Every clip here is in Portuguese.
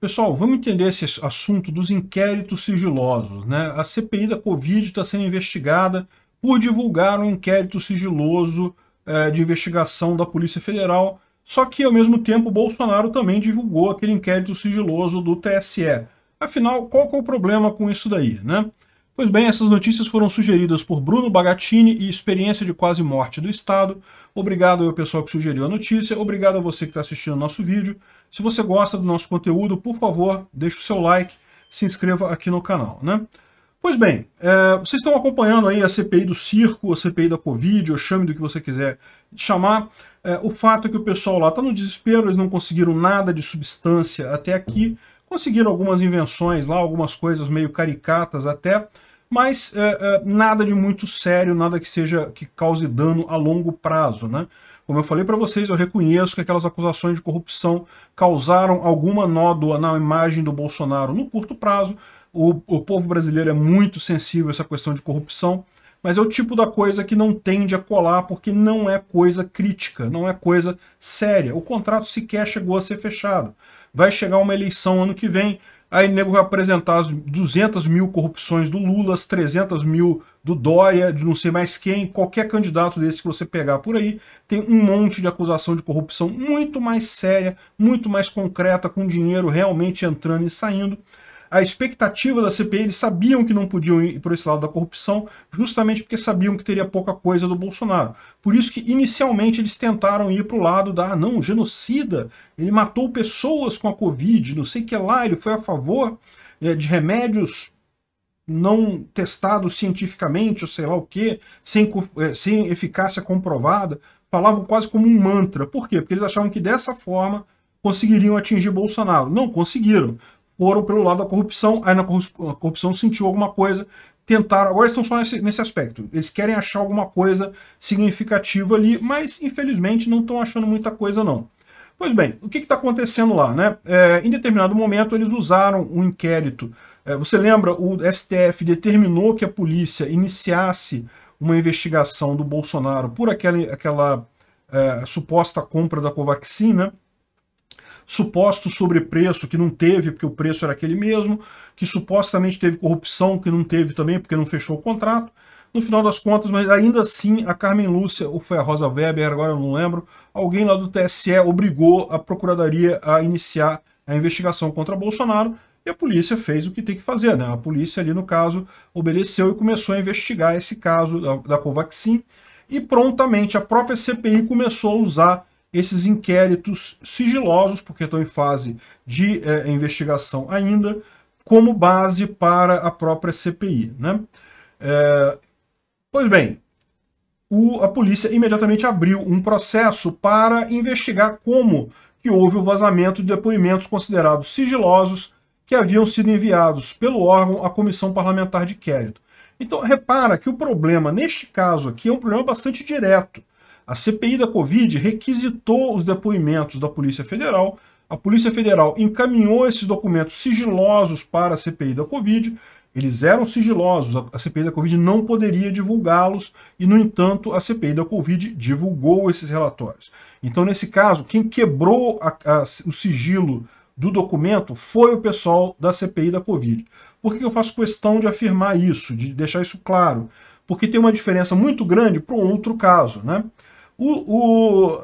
Pessoal, vamos entender esse assunto dos inquéritos sigilosos. Né? A CPI da Covid está sendo investigada por divulgar um inquérito sigiloso eh, de investigação da Polícia Federal, só que, ao mesmo tempo, Bolsonaro também divulgou aquele inquérito sigiloso do TSE. Afinal, qual é o problema com isso daí? Né? Pois bem, essas notícias foram sugeridas por Bruno Bagatini e Experiência de Quase Morte do Estado. Obrigado ao pessoal que sugeriu a notícia, obrigado a você que está assistindo o nosso vídeo. Se você gosta do nosso conteúdo, por favor, deixe o seu like, se inscreva aqui no canal, né? Pois bem, é, vocês estão acompanhando aí a CPI do circo, a CPI da Covid, ou chame do que você quiser chamar. É, o fato é que o pessoal lá está no desespero, eles não conseguiram nada de substância até aqui. Conseguiram algumas invenções lá, algumas coisas meio caricatas até, mas é, é nada de muito sério, nada que seja que cause dano a longo prazo, né? Como eu falei para vocês, eu reconheço que aquelas acusações de corrupção causaram alguma nódoa na imagem do Bolsonaro no curto prazo. O, o povo brasileiro é muito sensível a essa questão de corrupção, mas é o tipo da coisa que não tende a colar porque não é coisa crítica, não é coisa séria. O contrato sequer chegou a ser fechado. Vai chegar uma eleição ano que vem, Aí nego vai apresentar as 200 mil corrupções do Lula, as 300 mil do Dória, de não sei mais quem, qualquer candidato desse que você pegar por aí, tem um monte de acusação de corrupção muito mais séria, muito mais concreta, com dinheiro realmente entrando e saindo a expectativa da CPI, eles sabiam que não podiam ir por esse lado da corrupção, justamente porque sabiam que teria pouca coisa do Bolsonaro. Por isso que, inicialmente, eles tentaram ir para o lado da, ah, não, genocida, ele matou pessoas com a Covid, não sei o que lá, ele foi a favor eh, de remédios não testados cientificamente, ou sei lá o que, sem, eh, sem eficácia comprovada, falavam quase como um mantra. Por quê? Porque eles achavam que dessa forma conseguiriam atingir Bolsonaro. Não conseguiram foram pelo lado da corrupção, aí na corrupção sentiu alguma coisa, tentaram. Agora estão só nesse, nesse aspecto. Eles querem achar alguma coisa significativa ali, mas infelizmente não estão achando muita coisa, não. Pois bem, o que está acontecendo lá? Né? É, em determinado momento, eles usaram um inquérito. É, você lembra, o STF determinou que a polícia iniciasse uma investigação do Bolsonaro por aquela, aquela é, suposta compra da Covaxin, né? suposto sobrepreço que não teve, porque o preço era aquele mesmo, que supostamente teve corrupção, que não teve também, porque não fechou o contrato. No final das contas, mas ainda assim, a Carmen Lúcia, ou foi a Rosa Weber, agora eu não lembro, alguém lá do TSE obrigou a Procuradoria a iniciar a investigação contra Bolsonaro, e a polícia fez o que tem que fazer, né? A polícia ali, no caso, obedeceu e começou a investigar esse caso da, da Covaxin, e prontamente a própria CPI começou a usar esses inquéritos sigilosos, porque estão em fase de é, investigação ainda, como base para a própria CPI. Né? É, pois bem, o, a polícia imediatamente abriu um processo para investigar como que houve o vazamento de depoimentos considerados sigilosos que haviam sido enviados pelo órgão à Comissão Parlamentar de Inquérito. Então, repara que o problema, neste caso aqui, é um problema bastante direto. A CPI da Covid requisitou os depoimentos da Polícia Federal. A Polícia Federal encaminhou esses documentos sigilosos para a CPI da Covid. Eles eram sigilosos, a CPI da Covid não poderia divulgá-los e, no entanto, a CPI da Covid divulgou esses relatórios. Então, nesse caso, quem quebrou a, a, o sigilo do documento foi o pessoal da CPI da Covid. Por que eu faço questão de afirmar isso, de deixar isso claro? Porque tem uma diferença muito grande para um outro caso, né? O, o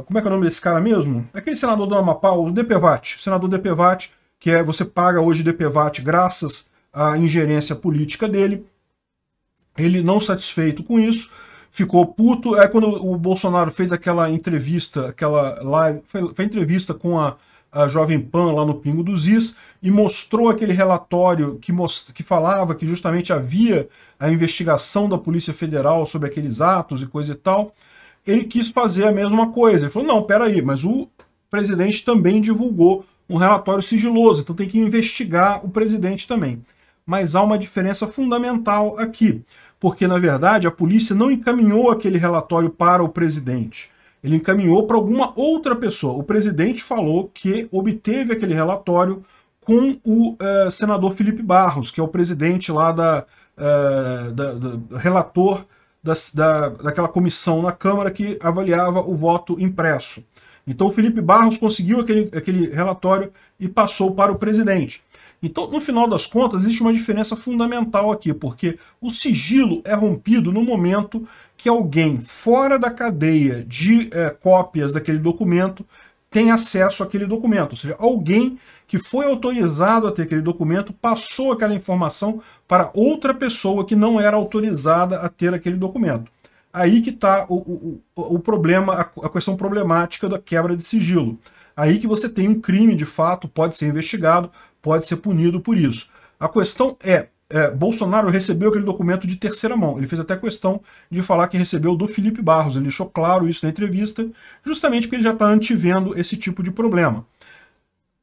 uh, como é que é o nome desse cara mesmo? Aquele senador do Amapá, o DPVAT, o senador DPVAT, que é você paga hoje DPVAT graças à ingerência política dele. Ele não satisfeito com isso, ficou puto. É quando o Bolsonaro fez aquela entrevista, aquela live, foi, foi entrevista com a, a Jovem Pan lá no Pingo dos Is e mostrou aquele relatório que, most... que falava que justamente havia a investigação da Polícia Federal sobre aqueles atos e coisa e tal ele quis fazer a mesma coisa. Ele falou, não, peraí, mas o presidente também divulgou um relatório sigiloso, então tem que investigar o presidente também. Mas há uma diferença fundamental aqui, porque, na verdade, a polícia não encaminhou aquele relatório para o presidente. Ele encaminhou para alguma outra pessoa. O presidente falou que obteve aquele relatório com o uh, senador Felipe Barros, que é o presidente lá da, uh, da, da relator da, da, daquela comissão na Câmara que avaliava o voto impresso. Então o Felipe Barros conseguiu aquele, aquele relatório e passou para o presidente. Então, no final das contas, existe uma diferença fundamental aqui, porque o sigilo é rompido no momento que alguém fora da cadeia de é, cópias daquele documento tem acesso àquele documento. Ou seja, alguém que foi autorizado a ter aquele documento passou aquela informação para outra pessoa que não era autorizada a ter aquele documento. Aí que está o, o, o, problema, a questão problemática da quebra de sigilo. Aí que você tem um crime de fato, pode ser investigado, pode ser punido por isso. A questão é, é, Bolsonaro recebeu aquele documento de terceira mão. Ele fez até questão de falar que recebeu do Felipe Barros. Ele deixou claro isso na entrevista, justamente porque ele já está antevendo esse tipo de problema.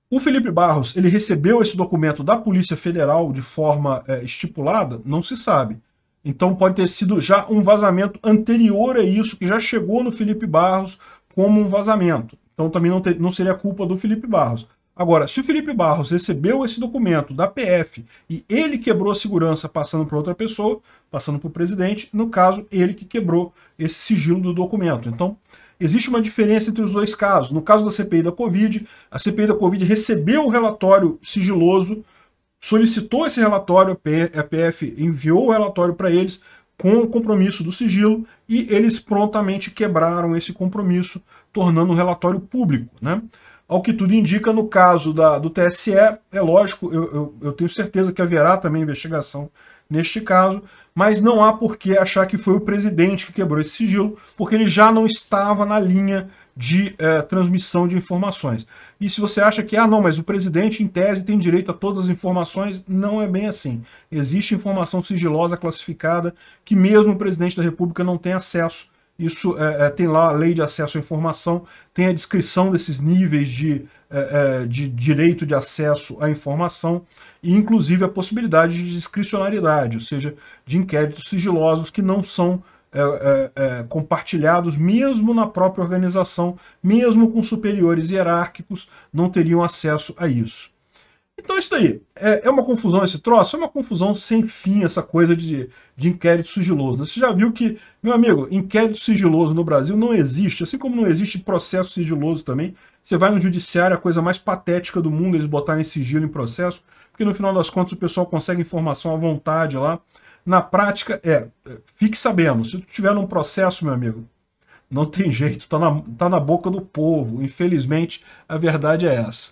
O Felipe Barros, ele recebeu esse documento da Polícia Federal de forma é, estipulada? Não se sabe. Então pode ter sido já um vazamento anterior a isso, que já chegou no Felipe Barros como um vazamento. Então também não, ter, não seria culpa do Felipe Barros. Agora, se o Felipe Barros recebeu esse documento da PF e ele quebrou a segurança passando para outra pessoa, passando para o presidente, no caso, ele que quebrou esse sigilo do documento. Então, existe uma diferença entre os dois casos. No caso da CPI da Covid, a CPI da Covid recebeu o relatório sigiloso, solicitou esse relatório, a PF enviou o relatório para eles com o compromisso do sigilo e eles prontamente quebraram esse compromisso, tornando o relatório público. Né? Ao que tudo indica, no caso da, do TSE, é lógico, eu, eu, eu tenho certeza que haverá também investigação neste caso, mas não há por que achar que foi o presidente que quebrou esse sigilo, porque ele já não estava na linha de eh, transmissão de informações. E se você acha que, ah, não, mas o presidente, em tese, tem direito a todas as informações, não é bem assim. Existe informação sigilosa classificada que mesmo o presidente da República não tem acesso, isso é, é, tem lá a lei de acesso à informação, tem a descrição desses níveis de, é, é, de direito de acesso à informação e, inclusive, a possibilidade de discricionariedade, ou seja, de inquéritos sigilosos que não são é, é compartilhados mesmo na própria organização, mesmo com superiores hierárquicos, não teriam acesso a isso. Então é isso daí, é, é, uma confusão esse troço? É uma confusão sem fim essa coisa de, de inquérito sigiloso. Né? Você já viu que, meu amigo, inquérito sigiloso no Brasil não existe, assim como não existe processo sigiloso também. Você vai no judiciário, a coisa mais patética do mundo, é eles botarem sigilo em processo, porque no final das contas o pessoal consegue informação à vontade lá. Na prática, é, é fique sabendo, se tu tiver num processo, meu amigo, não tem jeito, tá na, tá na boca do povo. Infelizmente, a verdade é essa.